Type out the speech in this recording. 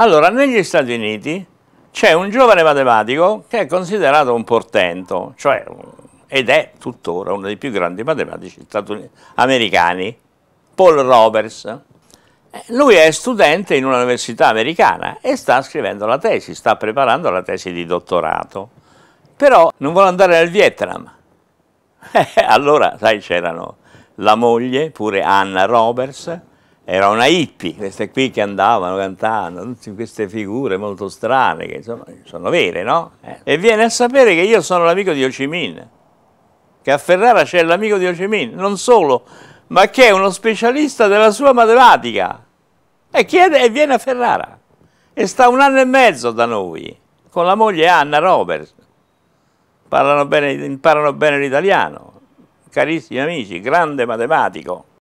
Allora, negli Stati Uniti c'è un giovane matematico che è considerato un portento, cioè, ed è tuttora uno dei più grandi matematici americani, Paul Roberts. Eh, lui è studente in un'università americana e sta scrivendo la tesi, sta preparando la tesi di dottorato, però non vuole andare nel Vietnam. Eh, allora, sai, c'erano la moglie, pure Anna Roberts, era una hippie, queste qui che andavano cantando, tutte queste figure molto strane, che insomma sono vere, no? Eh. E viene a sapere che io sono l'amico di Ho Chi Minh, che a Ferrara c'è l'amico di Ho Chi Minh, non solo, ma che è uno specialista della sua matematica, e, chiede, e viene a Ferrara, e sta un anno e mezzo da noi, con la moglie Anna Roberts, Parlano bene, imparano bene l'italiano, carissimi amici, grande matematico.